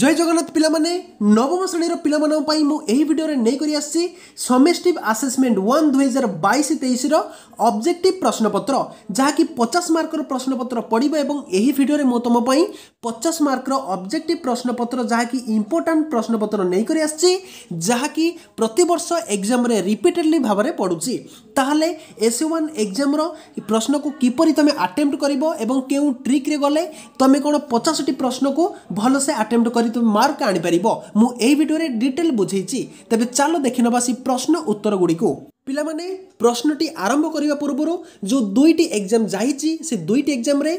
জয় জগন্নাথ পিলামানে নবম শ্রেণীর পিলাମାନଙ୍କ ପାଇଁ ମୁଁ ଏହି ଭିଡ଼ିଓରେ ନେଇକରି ଆସିଛି ସମେଷ୍ଟିଭ୍ ଆସେସମେଣ୍ଟ ୱାନ୍ ଦୁଇହଜାର ବାଇଶ ତେଇଶର ଅବଜେକ୍ଟିଭ୍ ପ୍ରଶ୍ନପତ୍ର ଯାହାକି ପଚାଶ ମାର୍କର ପ୍ରଶ୍ନପତ୍ର ପଡ଼ିବ ଏବଂ ଏହି ଭିଡ଼ିଓରେ ମୁଁ ତୁମ ପାଇଁ ପଚାଶ ମାର୍କର ଅବଜେକ୍ଟିଭ୍ ପ୍ରଶ୍ନପତ୍ର ଯାହାକି ଇମ୍ପୋର୍ଟାଣ୍ଟ ପ୍ରଶ୍ନପତ୍ର ନେଇକରି ଆସିଛି ଯାହାକି ପ୍ରତିବର୍ଷ ଏକ୍ଜାମ୍ରେ ରିପିଟେଡ଼ଲି ଭାବରେ ପଡ଼ୁଛି ତାହେଲେ ଏସ୍ ୱାନ୍ ଏକ୍ଜାମ୍ର ପ୍ରଶ୍ନକୁ କିପରି ତୁମେ ଆଟେମ୍ପ୍ଟ କରିବ ଏବଂ କେଉଁ ଟ୍ରିକ୍ରେ ଗଲେ ତୁମେ କ'ଣ ପଚାଶଟି ପ୍ରଶ୍ନକୁ ଭଲସେ ଆଟେମ୍ପ୍ଟ କରି ଯଦି ତୁମେ ମାର୍କ ଆଣିପାରିବ ମୁଁ ଏହି ଭିଡ଼ିଓରେ ଡିଟେଲ୍ ବୁଝେଇଛି ତେବେ ଚାଲ ଦେଖିନେବା ସେହି ପ୍ରଶ୍ନ ଉତ୍ତରଗୁଡ଼ିକୁ ପିଲାମାନେ ପ୍ରଶ୍ନଟି ଆରମ୍ଭ କରିବା ପୂର୍ବରୁ ଯେଉଁ ଦୁଇଟି ଏକ୍ଜାମ୍ ଯାଇଛି ସେ ଦୁଇଟି ଏକ୍ଜାମ୍ରେ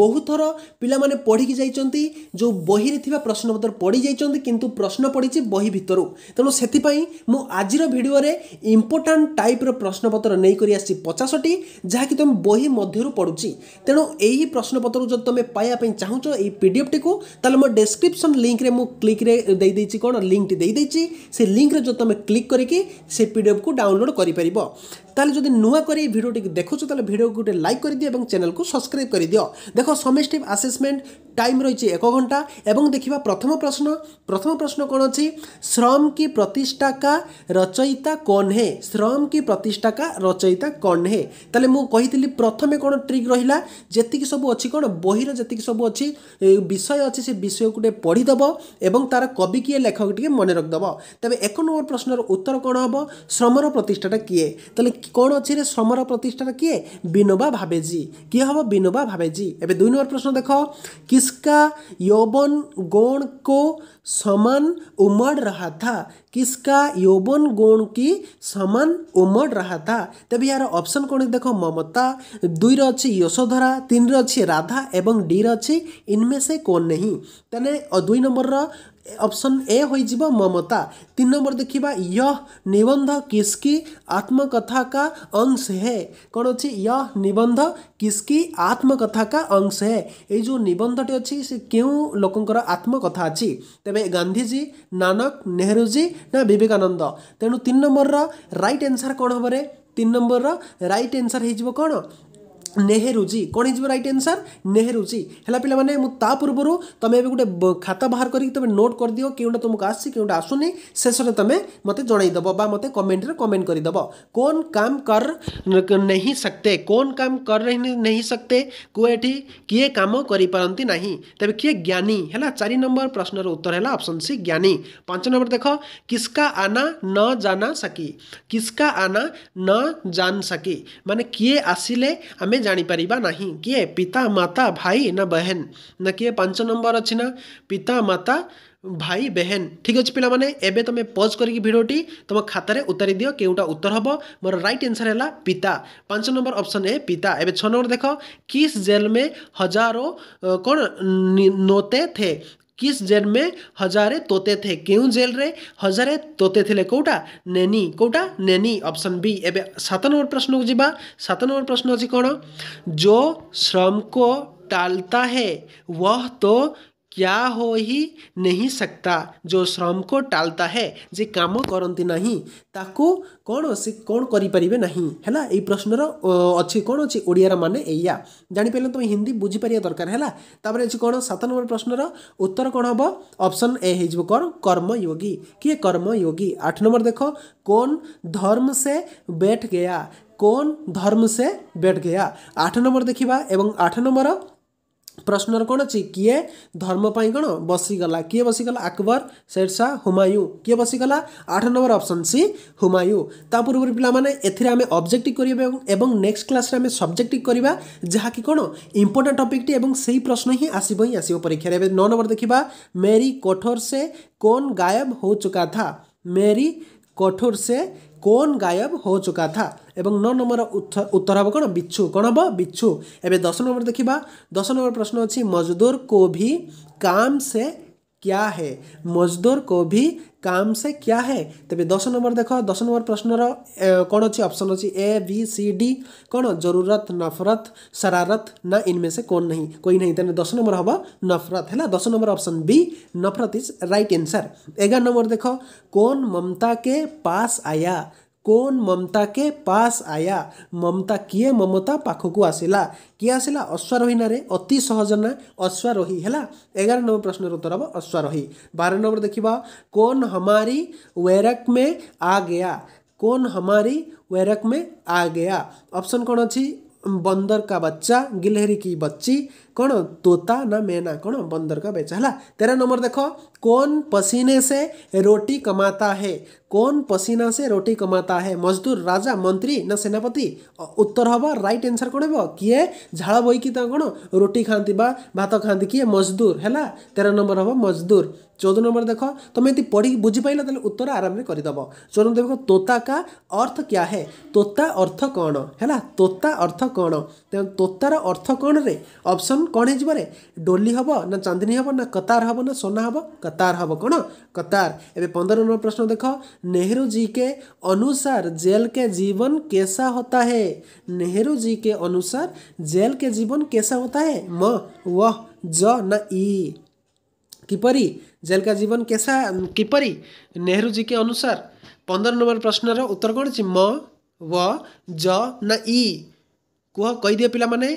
ବହୁ ଥର ପିଲାମାନେ ପଢ଼ିକି ଯାଇଛନ୍ତି ଯେଉଁ ବହିରେ ଥିବା ପ୍ରଶ୍ନପତ୍ର ପଢ଼ି ଯାଇଛନ୍ତି କିନ୍ତୁ ପ୍ରଶ୍ନ ପଡ଼ିଛି ବହି ଭିତରୁ ତେଣୁ ସେଥିପାଇଁ ମୁଁ ଆଜିର ଭିଡ଼ିଓରେ ଇମ୍ପୋର୍ଟାଣ୍ଟ ଟାଇପ୍ର ପ୍ରଶ୍ନପତ୍ର ନେଇକରି ଆସିଛି ପଚାଶଟି ଯାହାକି ତୁମେ ବହି ମଧ୍ୟରୁ ପଢ଼ୁଛି ତେଣୁ ଏହି ପ୍ରଶ୍ନପତ୍ରକୁ ଯଦି ତୁମେ ପାଇବା ପାଇଁ ଚାହୁଁଛ ଏହି ପିଡ଼ିଏଫ୍ଟିକୁ ତାହେଲେ ମୋ ଡେସ୍କ୍ରିପ୍ସନ୍ ଲିଙ୍କ୍ରେ ମୁଁ କ୍ଲିକ୍ରେ ଦେଇଦେଇଛି କ'ଣ ଲିଙ୍କ୍ଟି ଦେଇଦେଇଛି ସେ ଲିଙ୍କ୍ରେ ଯଦି ତୁମେ କ୍ଲିକ୍ କରିକି ସେ ପିଡ଼ିଏଫ୍କୁ ଡାଉନଲୋଡ଼୍ କରିବ পাইপার তাহলে যদি নূয়া করে এই ভিডিওটিকে দেখুছ তাহলে ভিডিওকে গোটে লাইক করে এবং চ্যানেলকে সবসক্রাইব করে দিও দেখো সমষ্টিভ আসেসমেন্ট টাইম রয়েছে এক ঘন্টা এবং দেখিবা প্রথম প্রশ্ন প্রথম প্রশ্ন কোণ অছি শ্রম কি প্রতিষ্ঠা কা রচয়িতা কোন হে শ্রম কি প্রতিষ্ঠা কা রচয়িতা কোন হে তাহলে মু কইতিলি প্রথমে কোন ট্রিক রহিলা যেতিকি সব অছি কোন বহির যেতিকি সব অছি বিষয় অছি সে বিষয় গুটে পড়ি দেব এবং তার কবি কিয়ে লেখক টিকে মনে রাখি দেব তবে এক নম্বর প্রশ্নর উত্তর কোণ হব শ্রমর প্রতিষ্ঠাটা କିଏ ତାହେଲେ କ'ଣ ଅଛି ରେ ଶ୍ରମର ପ୍ରତିଷ୍ଠାତା କିଏ ବିନୋବା ଭାବେଜୀ କିଏ ହେବ ବିନୋବା ଭାବେଜୀ ଏବେ ଦୁଇ ନମ୍ବର ପ୍ରଶ୍ନ ଦେଖ यौवन गुण को समान उमड़ रहा था किस्का यौवन गुण की समान उमड़ रहा था तेज यार ऑप्शन कौन देखो ममता दुईर अच्छी यशोधरा तीन अच्छी राधा एवं डी अच्छी इनमें से कौन नहीं तेने दुई नंबर ଅପ୍ସନ୍ ଏ ହୋଇଯିବ ମମତା ତିନି ନମ୍ବର ଦେଖିବା ୟ ନିବନ୍ଧ କିସ୍କି ଆତ୍ମକଥା କା ଅଂଶ ହେ କ'ଣ ଅଛି ୟ ନିବନ୍ଧ କିସ୍କି ଆତ୍ମକଥା କା ଅଂଶ ହେ ଏଇ ଯେଉଁ ନିବନ୍ଧଟି ଅଛି ସେ କେଉଁ ଲୋକଙ୍କର ଆତ୍ମକଥା ଅଛି ତେବେ ଗାନ୍ଧିଜୀ ନାନକ ନେହେରୁଜୀ ନା ବିବେକାନନ୍ଦ ତେଣୁ ତିନି ନମ୍ବରର ରାଇଟ୍ ଆନ୍ସର୍ କ'ଣ ହେବରେ ତିନି ନମ୍ବରର ରାଇଟ୍ ଆନ୍ସର୍ ହେଇଯିବ କ'ଣ नेहरू जी कौन हो रईट एनसर नेहरू जी है पे मैंने पूर्व तुम्हें भी गोटे खाता बाहर करके तुम नोट कर दिव के तुमको आसी के आसुनी शेष में तुम मत बा मतलब कमेन्ट्रे कमेंट करदेव कौन काम कर नहीं सकते कौन काम कर नहीं सकते कौ एटी किए कम करती किए ज्ञानी है चार नंबर प्रश्नर उत्तर है अप्सन सी ज्ञानी पांच नंबर देख किसका आना न जाना सकी किसका आना न जान सकी मान किए आसिले आम ଜାଣିପାରିବା ନାହିଁ କିଏ ପିତା ମାତା ଭାଇ ନା ବେହେନ୍ ନା କିଏ ପାଞ୍ଚ ନମ୍ବର ଅଛି ନା ପିତା ମାତା ଭାଇ ବେହେନ୍ ଠିକ୍ ଅଛି ପିଲାମାନେ ଏବେ ତୁମେ ପଜ୍ କରିକି ଭିଡ଼ିଓଟି ତୁମ ଖାତାରେ ଉତାରି ଦିଅ କେଉଁଟା ଉତ୍ତର ହେବ ମୋର ରାଇଟ୍ ଆନ୍ସର୍ ହେଲା ପିତା ପାଞ୍ଚ ନମ୍ବର ଅପସନ୍ ଏ ପିତା ଏବେ ଛଅ ନମ୍ବର ଦେଖ କିସ୍ ଜେଲ୍ ମେ ହଜାରୋ କ'ଣ ନୋତେ ଥେ किस जेल में हजारे तोते थे क्यों जेल रे हजारे तोते थे कौटा नैनी कौटा नेनी ऑप्शन बी एवं सात नंबर प्रश्न को जी सात नंबर प्रश्न अच्छी कौन जो श्रम को टालता है वह तो क्या हो ହିଁ नहीं सकता जो श्रम को टालता है ଯେ କାମ କରନ୍ତି ନାହିଁ ତାକୁ କ'ଣ ସେ କ'ଣ କରିପାରିବେ ନାହିଁ ହେଲା ଏଇ ପ୍ରଶ୍ନର ଅଛି କ'ଣ ଅଛି ଓଡ଼ିଆର ମାନେ ଏଇଆ ଜାଣିପାରିଲେ ତୁମେ ହିନ୍ଦୀ ବୁଝିପାରିବା ଦରକାର ହେଲା ତାପରେ ଅଛି କ'ଣ ସାତ ନମ୍ବର ପ୍ରଶ୍ନର ଉତ୍ତର କ'ଣ ହେବ ଅପସନ୍ ଏ ହେଇଯିବ କ'ଣ କର୍ମଯୋଗୀ କିଏ କର୍ମଯୋଗୀ ଆଠ ନମ୍ବର ଦେଖ কোন ধর্ম সে বেঠ গেয়া কোন ধর্ম সে বেঠ গেয়া আঠ নম্বর দেখিবা এবং আঠ নম্বর ପ୍ରଶ୍ନର କ'ଣ ଅଛି କିଏ ଧର୍ମ ପାଇଁ କ'ଣ ବସିଗଲା କିଏ ବସିଗଲା ଆକବର ଶେରଶାହ ହୁମାୟୁ କିଏ ବସିଗଲା ଆଠ ନମ୍ବର ଅପସନ୍ ସି ହୁମାୟୁ ତା ପୂର୍ବରୁ ପିଲାମାନେ ଏଥିରେ ଆମେ ଅବଜେକ୍ଟିଭ୍ କରିବା ଏବଂ ନେକ୍ସଟ କ୍ଲାସ୍ରେ ଆମେ ସବଜେକ୍ଟିଭ୍ କରିବା ଯାହାକି କ'ଣ ଇମ୍ପୋର୍ଟାଣ୍ଟ ଟପିକ୍ଟି ଏବଂ ସେହି ପ୍ରଶ୍ନ ହିଁ ଆସିବ ହିଁ ଆସିବ ପରୀକ୍ଷାରେ ଏବେ ନଅ ନମ୍ବର ଦେଖିବା ମେରି କୋଠୋର ସେ କୋନ୍ ଗାୟବ ହୋ ଚୁକା ଥା ମେରି କୋଠୋର ସେ कोन गायब हो चुका था ଏବଂ ନଅ ନମ୍ବର ଉତ୍ତର ହେବ କ'ଣ ବିଛୁ କ'ଣ ହେବ ବିଛୁ ଏବେ ଦଶ ନମ୍ବର ଦେଖିବା ଦଶ ନମ୍ବର ପ୍ରଶ୍ନ ଅଛି ମଜଦୁର କୋ ଭି କାମ ସେ क्या है मजदूर को भी काम से क्या है तेज दस नंबर देख दस नंबर प्रश्नर कौन अच्छी ऑप्शन अच्छी ए बी सी डी कौन जरूरत नफरत शरारत ना इनमें से कौन नहीं कोई नहीं तेने दस नंबर हम नफरत है दस नंबर ऑप्शन बी नफरत इज राइट आंसर एगार नंबर देख कौन ममता के पास आया कौन ममता के पास आया ममता किए ममता पाखक आसला किए आसला अश्वारोही नारे अति सहज ना अश्वारोही है एगार नंबर प्रश्न उत्तर हम अश्वारोही बार नंबर देखा कौन हमारी वेरक में आ गया कौन हमारी वेरक में आ गया ऑप्शन कौन अच्छी बंदर का बच्चा गिलहरी की बच्ची कौन तोता ना मैना कौन बंदर का बच्चा है तेरा नंबर देखो कौन पसीने से रोटी कमाता है कौन पसीना से रोटी कमाता है मजदूर राजा मंत्री ना सेनापति उत्तर हम रईट आंसर कौन हे किए झाड़ बोईकि कौन रोटी खाती बा भात खाती किए मजदूर है तेरह नंबर हम मजदूर चौदह नंबर देख तुम पढ़ी बुझीपाइल बुझीपाल उत्तर आराम से करदेव चौदह नंबर देख तोता का अर्थ क्या है तोता अर्थ कौन है तोता अर्थ कौन तोतार अर्थ कौन रे ऑप्शन ଅପସନ୍ କ'ଣ ହେଇଯିବରେ ଡୋଲି ହେବ ନା ଚାନ୍ଦିନୀ ହେବ ନା କତାର ହେବ ନା ସୋନା ହେବ କତାର ହେବ କ'ଣ କତାର ଏବେ ପନ୍ଦର ନମ୍ବର ପ୍ରଶ୍ନ नेहरू जी के अनुसार जेल के जीवन कैसा होता है नेहरू जी के अनुसार जेल के जीवन कैसा होता है म वह ज न ई किपरि जेल का जीवन कैसा किपरि नेहरू जी के अनुसार पंदर नंबर प्रश्नर उत्तर कौन अच्छी म व ज न ई କୁହ କହିଦିଅ ପିଲାମାନେ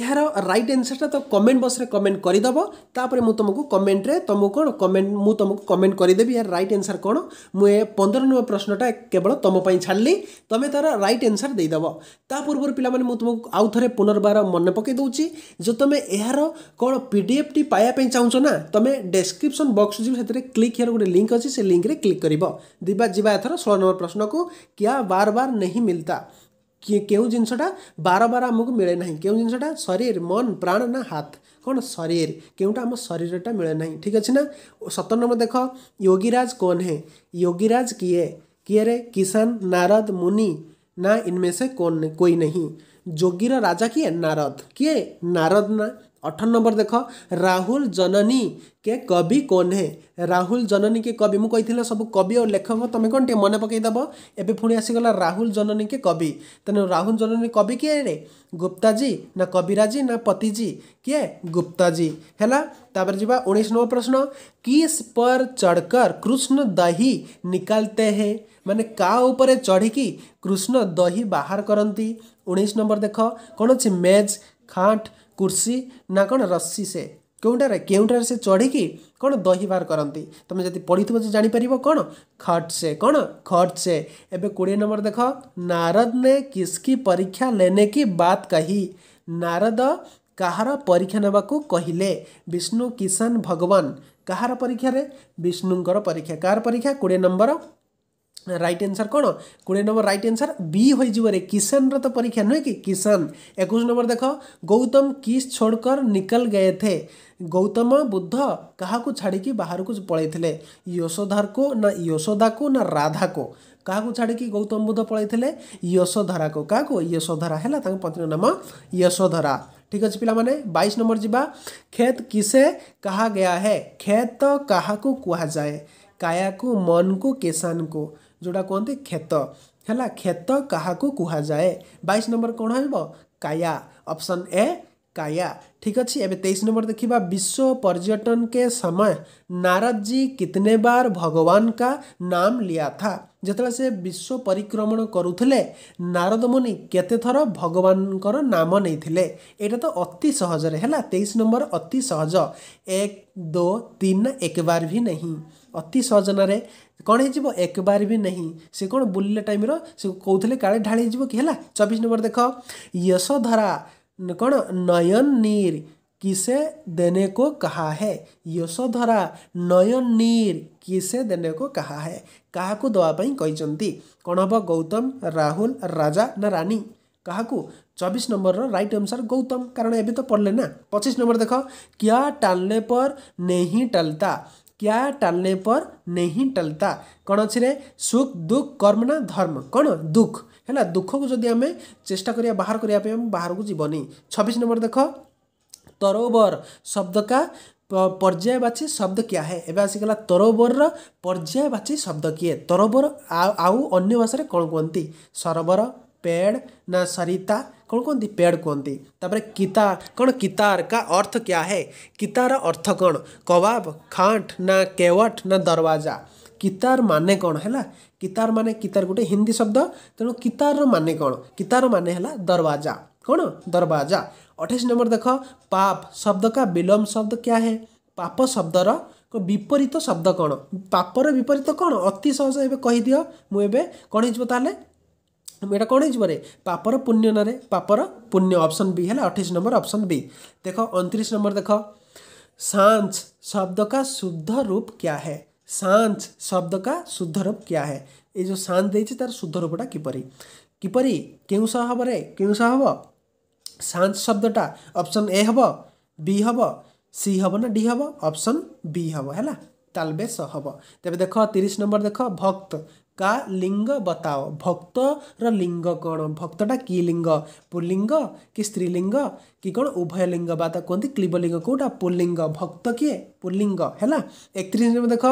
ଏହାର ରାଇଟ୍ ଆନ୍ସର୍ଟା ତ କମେଣ୍ଟ ବକ୍ସରେ କମେଣ୍ଟ କରିଦେବ ତାପରେ ମୁଁ ତୁମକୁ କମେଣ୍ଟରେ ତୁମକୁ କ'ଣ କମେଣ୍ଟ ମୁଁ ତୁମକୁ କମେଣ୍ଟ କରିଦେବି ଏହାର ରାଇଟ୍ ଆନ୍ସର୍ କ'ଣ ମୁଁ ଏ ପନ୍ଦର ନମ୍ବର ପ୍ରଶ୍ନଟା କେବଳ ତୁମ ପାଇଁ ଛାଡ଼ିଲି ତୁମେ ତା'ର ରାଇଟ୍ ଆନ୍ସର୍ ଦେଇଦେବ ତା ପୂର୍ବରୁ ପିଲାମାନେ ମୁଁ ତୁମକୁ ଆଉ ଥରେ ପୁନର୍ବାର ମନେ ପକାଇ ଦେଉଛି ଯେ ତୁମେ ଏହାର କ'ଣ ପି ଡି ଏଫ୍ଟି ପାଇବା ପାଇଁ ଚାହୁଁଛ ନା ତୁମେ ଡେସ୍କ୍ରିପ୍ସନ୍ ବକ୍ସ ଯିବ ସେଥିରେ କ୍ଲିକ୍ ହେବାର ଗୋଟେ ଲିଙ୍କ୍ ଅଛି ସେ ଲିଙ୍କ୍ରେ କ୍ଲିକ୍ କରିବ ଯିବା ଯିବା ଏଥର ଷୋହଳ ନମ୍ବର ପ୍ରଶ୍ନକୁ କିଆ ବାର ବାର ନେହିଁ ମିଲତା के जिनसा बार बार आमको मिले ना के जिनसा शरीर मन प्राण ना हाथ कौन शरीर केवटा आम शरीर टा मिले ना ठीक अच्छे ना सतर नंबर देख योगीराज कौन है योगीराज किए किए रे किसान नारद मुनि ना इनमें से कौन कोई नहीं जोगीर राजा किए नारद किए नारद ना अठारह नंबर देख राहुल जननी के कवि कौन है राहुल जननी के कवि मुझे कही सब कवि और लेखक तुम्हें कौन टे मन पकईदेव एवं पुणी आसीगला राहुल जननी के कवि तेनाली राहुल जननी कवि किए रे गुप्ताजी ना कविराजी ना पतिजी किए गुप्ताजी है जी उन्नीस नंबर प्रश्न किस पर चढ़कर कृष्ण दही निकालते हैं माने का ऊपर चढ़ी कृष्ण दही बाहर करती उन्नीस नंबर देख कौन अच्छे मेज खाट କୁର୍ସି ନା କ'ଣ ରସି ସେ କେଉଁଟାରେ କେଉଁଟାରେ ସେ ଚଢ଼ିକି କ'ଣ ଦହି ବାର କରନ୍ତି ତୁମେ ଯଦି ପଢ଼ିଥିବ ଯେ ଜାଣିପାରିବ କ'ଣ ଖଟ୍ ସେ କ'ଣ ଖଟ୍ ସେ ଏବେ କୋଡ଼ିଏ ନମ୍ବର ଦେଖ ନାରଦ ନେ କିସ୍କି ପରୀକ୍ଷା ଲେନେ କି ବାତ କହି ନାରଦ କାହାର ପରୀକ୍ଷା ନେବାକୁ କହିଲେ ବିଷ୍ଣୁ କିଷାନ ଭଗବାନ କାହାର ପରୀକ୍ଷାରେ ବିଷ୍ଣୁଙ୍କର ପରୀକ୍ଷା କାହାର ପରୀକ୍ଷା କୋଡ଼ିଏ ନମ୍ବର रईट आंसर कौन कोड़े नंबर रईट आंसर बी हो रे किशन रो परीक्षा नुहे कि किशन एक नंबर देख गौतम किस छोड़कर निकल गए थे गौतम बुद्ध क्या छाड़ी बाहर को पलैते यशोधर को ना यशोदा को ना राधा को क्या छाड़ी गौतम बुद्ध पलैते यशोधरा को क्या यशोधरा है पत्नी नाम यशोधरा ठीक अच्छे पाला बैश नंबर जीवा खेत किसे कहा गया है क्षेत्र क्या को कह जाए काया को मन को किसान को ଯେଉଁଟା କୁହନ୍ତି କ୍ଷେତ ହେଲା କ୍ଷେତ କାହାକୁ जाए बैश नंबर कौन ହେବ କାୟା ଅପସନ୍ ଏ काया ठीक अच्छे एवं तेईस नंबर देखा विश्व पर्यटन के समय नारद जी कितने बार भगवान का नाम लिया था जिते से विश्व परिक्रमण करुले नारद मुनि केते थर भगवान नाम नहीं यहाँ तो अति सहजरे है तेईस नंबर अति सहज एक दो तीन एक बार भी नहीं अति सहजन कौन हो एक बार भी नहीं से कौन बुलले टाइम रोले काले ढाई कि है चबीस नंबर देख यशोधरा कौन नयन नीर किसे देने को कहा है यशोधरा नयन नीर किसे देने को कहा है क्या दवापी कौन हम गौतम राहुल राजा ना रानी क्या चबीस नंबर राइट आंसर गौतम कारण ए तो पढ़ले ना पचीस नंबर देख क्या टाले पर नहीं टलता क्या टलने पर नहीं टलता କ'ଣ ଅଛି ରେ ସୁଖ ଦୁଃଖ କର୍ମ ନା ଧର୍ମ କ'ଣ ଦୁଃଖ ହେଲା ଦୁଃଖକୁ ଯଦି ଆମେ ଚେଷ୍ଟା କରିବା ବାହାର କରିବା ପାଇଁ ଆମେ ବାହାରକୁ ଯିବନି ଛବିଶ ନମ୍ବର ଦେଖ ତରୋବର ଶବ୍ଦ କା ପର୍ଯ୍ୟାୟବାଚୀ ଶବ୍ଦ କିଆ ହେ ଏବେ ଆସିଗଲା ତରୋବରର ପର୍ଯ୍ୟାୟବାଚୀ ଶବ୍ଦ କିଏ ତରୋବର ଆଉ ଅନ୍ୟ ଭାଷାରେ କ'ଣ କୁହନ୍ତି ସରୋବର पेड़ ना सरिता कौन कहती पेड़ कहती तापर कौन कितार का अर्थ क्या है कितार अर्थ कौन कबाब खाट ना केवट ना दरवाजा कितार माने कौन है कितार माने कितार गोटे हिंदी शब्द तेणु कितार माने कौन कितार माने है दरवाजा कौन दरवाजा अठाईस नंबर देख पाप शब्द का विलोम शब्द क्या है पाप शब्दर विपरीत शब्द कौन पापर विपरीत कौन अति सहज ए कहीदि मुझे कौन हो ଏଇଟା कौन हो ରେ ପାପର ପୁଣ୍ୟ ନାରେ ପାପର ପୁଣ୍ୟ ଅପସନ୍ ବି ହେଲା ଅଠେଇଶ ନମ୍ବର ଅପସନ୍ ବି ଦେଖ ଅଣତିରିଶ ନମ୍ବର ଦେଖ शब्द का शुद्ध रूप क्या है सांच शब्द का शुद्ध रूप क्या है ये जो सांच दे तार शुद्ध रूपटा किपर किपर के सह हम क्यों सह हम सांझ शब्दटा ऑप्शन ए हम बी हम सी हम ना डी हम ऑप्शन बी हम है तालबे सह हम तेज देख तीस नंबर देख भक्त का लिंग बताओ भक्त लिंग कौन भक्तटा कि लिंग पुलिंग कि स्त्रीलिंग कि कौन उभय लिंग बात कहते क्लीबलिंग कौटा पुलिंग भक्त किए पुलिंग है एक देख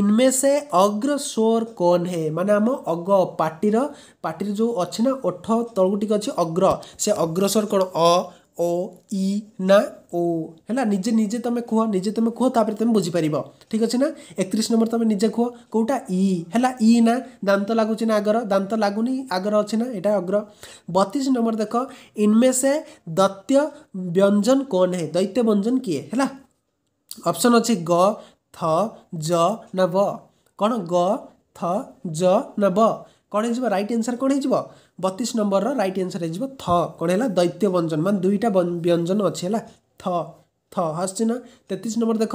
इनमें से अग्र स्वर कौन है मान आम अग पार्टी पार्टी जो अच्छे ना ओठ तल गुटी अग्र से अग्रसर कौन अ ଓ ଇ ନା ଓ ହେଲା ନିଜେ ନିଜେ ତୁମେ କୁହ ନିଜେ ତୁମେ କୁହ ତାପରେ ତୁମେ ବୁଝିପାରିବ ଠିକ୍ ଅଛି ନା ଏକତିରିଶ ନମ୍ବର ତୁମେ ନିଜେ କୁହ କେଉଁଟା ଇ ହେଲା ଇ ନା ଦାନ୍ତ ଲାଗୁଛି ନା ଆଗର ଦାନ୍ତ ଲାଗୁନି ଆଗର ଅଛି ନା ଏଇଟା ଅଗ୍ର ବତିଶ ନମ୍ବର ଦେଖ ଇନମେ ସେ ଦୈତ୍ୟ ବ୍ୟଞ୍ଜନ କ'ଣ ହେ ଦୈତ୍ୟ ବ୍ୟଞ୍ଜନ କିଏ ହେଲା ଅପସନ୍ ଅଛି ଗ ଥ ଜ ନା ବ କ'ଣ ଗ ଥ ଜ ନା ବ କ'ଣ ହେଇଯିବ ରାଇଟ୍ ଆନ୍ସର୍ କ'ଣ ହେଇଯିବ ବତିଶ ନମ୍ବରର ରାଇଟ୍ ଆନ୍ସର୍ ହେଇଯିବ ଥ କ'ଣ ହେଲା ଦୈତ୍ୟ ବ୍ୟଞ୍ଜନ ମାନେ ଦୁଇଟା ବ୍ୟଞ୍ଜନ ଅଛି ହେଲା ଥ ଥ ଆସୁଛି ନା ତେତିଶ ନମ୍ବର ଦେଖ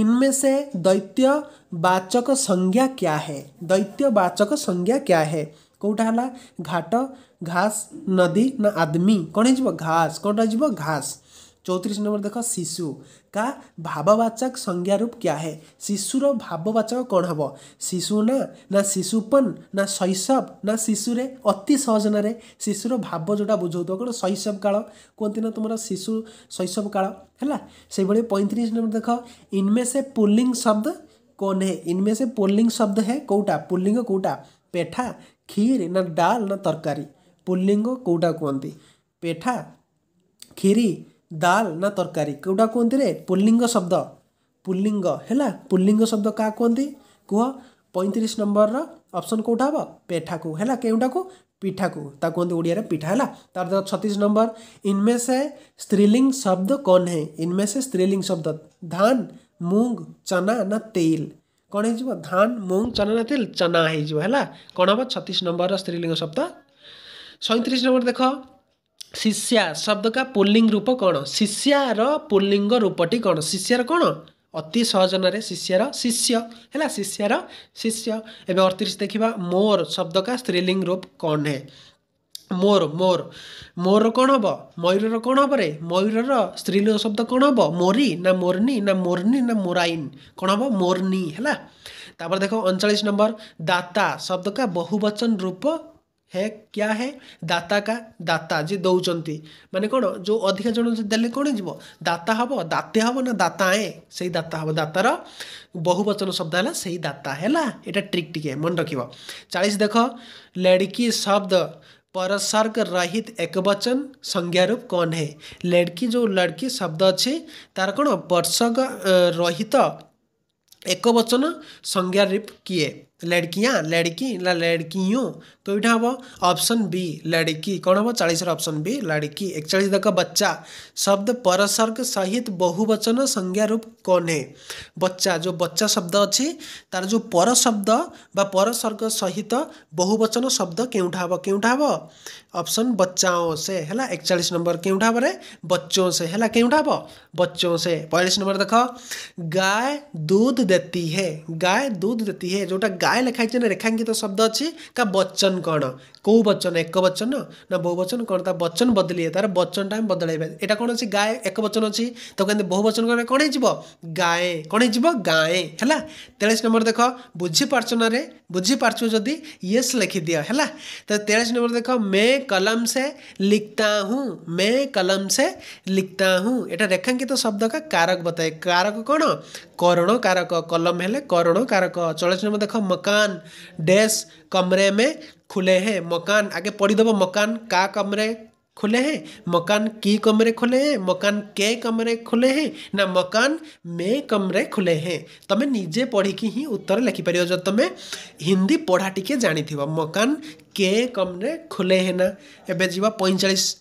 ଇନମେ ସେ ଦୈତ୍ୟ ବାଚକ ସଂଜ୍ଞା କ୍ୟା ହେ ଦୈତ୍ୟ ବାଚକ ସଂଜ୍ଞା କ୍ୟା ହେ କେଉଁଟା ହେଲା ଘାଟ ଘାସ ନଦୀ ନା ଆଦମୀ କ'ଣ ହେଇଯିବ ଘାସ କ'ଣଟା ହେଇଯିବ ଘାସ चौतीस नंबर देख शिशु का भाववाचक संज्ञा रूप क्या है शिशुर भाववाचक कौन हम शिशु ना ना शिशुपन ना शैशव ना शिशु रे अति सहजनारे शिशुर भाव जोटा बुझाऊ कौन शैशव काल कहते ना तुम शिशु शैशव काल है से भाई पैंतीस नंबर देख इनमें से पुलिंग शब्द कौन है इनमें से पुलिंग शब्द है कौटा पुलिंग कौटा पेठा खीर ना डाल ना तरकारी पुलिंग कौटा कहते पेठा खीरी दाल ना तरकारी कौटा कहती है पुल्लिंग शब्द पुल्लिंग है पुल्लिंग शब्द क्या कहते कह पैंतीस नंबर रपसन कौटा हे पेठा को है क्योंटा को पिठा को कहते ओडिया पिठा है तार छतीस नंबर इनमें से स्त्रीलिंग शब्द कौन है इनमें से स्त्रीलिंग शब्द धान मुंग चना ना तेल कौन हो धान मुंग चना ना तेल चना है कौन हम छतीस नंबर स्त्रीलिंग शब्द सैंतीस नंबर देख शिष्या का पुल्लिंग रूप किष्यार पुलिङ रूपटी किष्य र कति सहज शिष्यार शिष्य शिष्यार शिष्य होला शिष्य र मोर शब्द का स्त्रीलिंग रूप है मोर मोर मोर कब म र कन हो मयूर र स्त्रिङ्ग शब्द कम हे मोरी ना मोरनी मोरनी ना ना मोर्नि मोर्निन कन हे मोर्नि अलिस नंबर दाता शब्द का बहुवचन रूप है क्या है दाता का दाता जी दौंती मैंने कौन जो अधिक जन दे कौन जी दाता हम दाते हम ना दाता ए से दाता हम दातार बहुवचन शब्द है से दाता है ये ट्रिक टी मन रख चालीस देख लड़की शब्द परसर्ग रहित एक बचन संज्ञा रूप कौन है लड़की जो लड़की शब्द अच्छे तार कौन परसर्ग रहित एक बचन संज्ञा रूप किए लड़कियाँ लड़की ना लड़कियों तो ये हम ऑप्शन बी लड़की कौन हम चालीस ऑप्शन बी लड़की एकचालीस देख बच्चा शब्द परसर्ग सहित बहुवचन संज्ञा रूप कौन है बच्चा जो बच्चा शब्द अच्छी तार जो पर शब्द बा पर सर्ग सहित बहुवचन शब्द केउठा हम केउठा हम ऑप्शन बच्चाओं से है एकचालीस नंबर केउठा बच्चों से है केउठा हम बच्चों से पैंतालीस नंबर देख गाय दूध देती है गाय दूध देती है जोटा ଗାଏ ଲେଖା ହେଇଛି ନା ରେଖାଙ୍କିତ ଶବ୍ଦ ଅଛି ତା ବଚନ କ'ଣ कौ बहुवचन एक वचन ना बहुवचन कौन तार वचन बदलिए तार वचन टाइम बदल एटा कोन अछि गाय एक वचन अच्छी तो कहते बहुवचन कहने कोन हिजबो गाए कोन हिजबो गाए हला 43 नंबर देख बुझी पारछन रे बुझी पारछो जदी यस लिखि दियो तो 43 नंबर देख मे कलम से लिखता हूँ मे कलम से लिखता हूँ एटा रेखांकित तो शब्द का कारक बताए कारक कौन करण कारक कलम हेले करण कारक चौरासी नंबर देख मकान डैश कमरे में खुले हैं मकान आगे पढ़ी दबो मकान का कमरे खुले हैं मकान की कमरे खुले हैं मकान के कमरे खुले हैं ना मकान में कमरे खुले हैं तुम्हें निजे पढ़ी ही उत्तर लिखिपर जो तुम्हें हिंदी पढ़ा टी जाथ मकान के कमरे खुले हैं ना एवं जी पैंचाश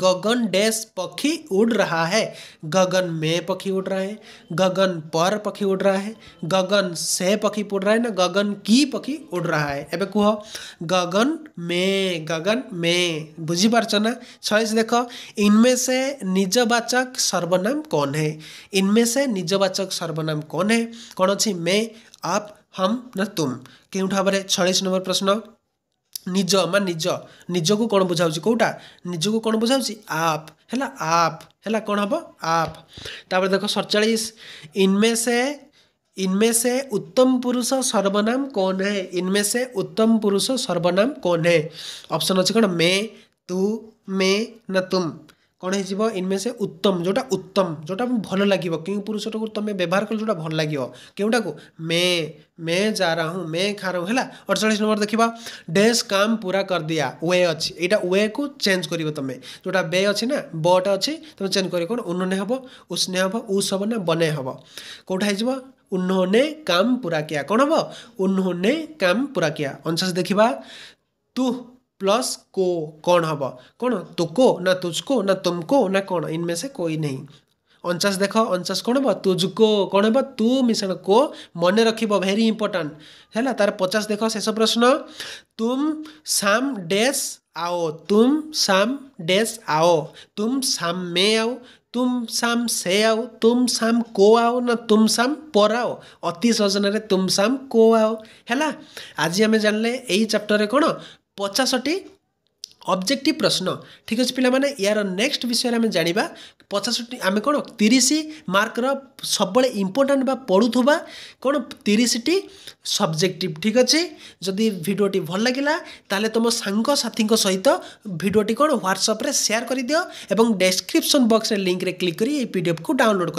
गगन डैश पक्षी उड़ रहा है गगन में पक्षी उड़ रहा है गगन पर पक्षी उड़ रहा है गगन से पक्षी उड़ रहा है ना गगन की पक्षी उड़ रहा है एबे कह गगन में गगन में पार ना छइस देख इनमें से निजवाचक सर्वनाम कौन है इनमें से निजवाचक सर्वनाम कौन है कौन अच्छी मैं आप हम ना तुम क्यों भाव में नंबर प्रश्न ନିଜ ବା ନିଜ ନିଜକୁ କ'ଣ ବୁଝାଉଛି କେଉଁଟା ନିଜକୁ କ'ଣ ବୁଝାଉଛି ଆପ୍ ହେଲା ଆପ୍ ହେଲା କ'ଣ ହେବ ଆପ୍ ତାପରେ ଦେଖ ସଡ଼ଚାଳିଶ ଇନମେ ସେ इनमें से उत्तम पुरुष सर्वनाम कौन है इनमें से उत्तम पुरुष सर्वनाम कौन है ऑप्शन अच्छे कौन मैं तू मैं न तुम କ'ଣ ହେଇଯିବ ଇନମେ ସେ ଉତ୍ତମ ଯେଉଁଟା ଉତ୍ତମ ଯେଉଁଟା ଭଲ ଲାଗିବ କେଉଁ ପୁରୁଷଟାକୁ ତୁମେ ବ୍ୟବହାର କଲେ ଯେଉଁଟା ଭଲ ଲାଗିବ କେଉଁଟାକୁ ମେ ମେ ଯା ରା ହୁଁ ମେ ଖା ରା ହେଲା ଅଠଚାଳିଶ ନମ୍ବର ଦେଖିବା ଡେସ୍ କାମ ପୁରା କରିଦିଆ ୱେ ଅଛି ଏଇଟା ୱେକୁ ଚେଞ୍ଜ କରିବ ତୁମେ ଯେଉଁଟା ବେ ଅଛି ନା ବଟା ଅଛି ତୁମେ ଚେଞ୍ଜ କରିବ କ'ଣ ଉନ୍ନନେ ହେବ ଉସ୍ନେ ହେବ ଉସ୍ ହେବ ନା ବନେ ହେବ କେଉଁଟା ହେଇଯିବ ଉନ୍ହୋନେ କାମ ପୁରା କିଆ କ'ଣ ହେବ ଉନ୍ହୋନେ କାମ ପୁରା କିଆ ଅଣଚାଶ ଦେଖିବା ତୁ प्लस को कौन हम कौन तुको ना तुझको ना तुमको ना कौन इनमें से कोई नहीं ଅଣଚାଶ ଦେଖ ଅଣଚାଶ କ'ଣ ହେବ ତୁଜକୋ କ'ଣ ହେବ ତୁ ମିଶାଣ କୋ ମନେ ରଖିବ ଭେରି ଇମ୍ପୋର୍ଟାଣ୍ଟ ହେଲା ତାର ପଚାଶ ଦେଖ ଶେଷ ପ୍ରଶ୍ନ ତୁମ ସାମ୍ ଡେସ୍ ଆଓ ତୁମ ସାମ୍ ଡେସ୍ ଆଓ ତୁମ ସାମ୍ ମେ ଆଓ ତୁମ ସାମ୍ ସେ ଆଓ ତୁମ ସାମ୍ କୋ ଆଓ ନା ତୁମ ସାମ୍ ପର ଆଓ ଅତି ସଜନରେ ତୁମ ସାମ୍ କୋ ଆଓ ହେଲା ଆଜି ଆମେ ଜାଣିଲେ ଏଇ ଚାପ୍ଟରରେ କ'ଣ ପଚାଶଟି ଅବଜେକ୍ଟିଭ ପ୍ରଶ୍ନ ଠିକ୍ ଅଛି ପିଲାମାନେ ଏହାର ନେକ୍ସଟ ବିଷୟରେ ଆମେ ଜାଣିବା ପଚାଶଟି ଆମେ କ'ଣ ତିରିଶ ମାର୍କର ସବୁବେଳେ ଇମ୍ପୋର୍ଟାଣ୍ଟ ବା ପଢ଼ୁଥିବା କ'ଣ ତିରିଶଟି ସବଜେକ୍ଟିଭ ଠିକ୍ ଅଛି ଯଦି ଭିଡ଼ିଓଟି ଭଲ ଲାଗିଲା ତାହେଲେ ତୁମ ସାଙ୍ଗସାଥିଙ୍କ ସହିତ ଭିଡ଼ିଓଟି କ'ଣ ହ୍ୱାଟ୍ସଆପ୍ରେ ସେୟାର କରିଦିଅ ଏବଂ ଡେସ୍କ୍ରିପସନ୍ ବକ୍ସରେ ଲିଙ୍କରେ କ୍ଲିକ୍ କରି ଏହି ପିଡ଼ିଏଫ୍କୁ ଡାଉନଲୋଡ଼୍ କରିବ